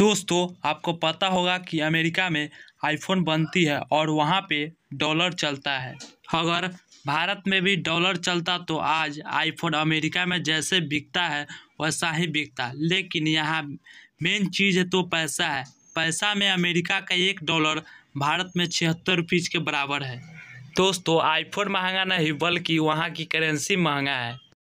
दोस्तों आपको पता होगा कि अमेरिका में आईफोन बनती है और वहाँ पे डॉलर चलता है अगर भारत में भी डॉलर चलता तो आज आईफोन अमेरिका में जैसे बिकता है वैसा ही बिकता लेकिन यहाँ मेन चीज़ है तो पैसा है पैसा में अमेरिका का एक डॉलर भारत में छिहत्तर रुपीज़ के बराबर है दोस्तों आईफोन महंगा नहीं बल्कि वहाँ की करेंसी महंगा है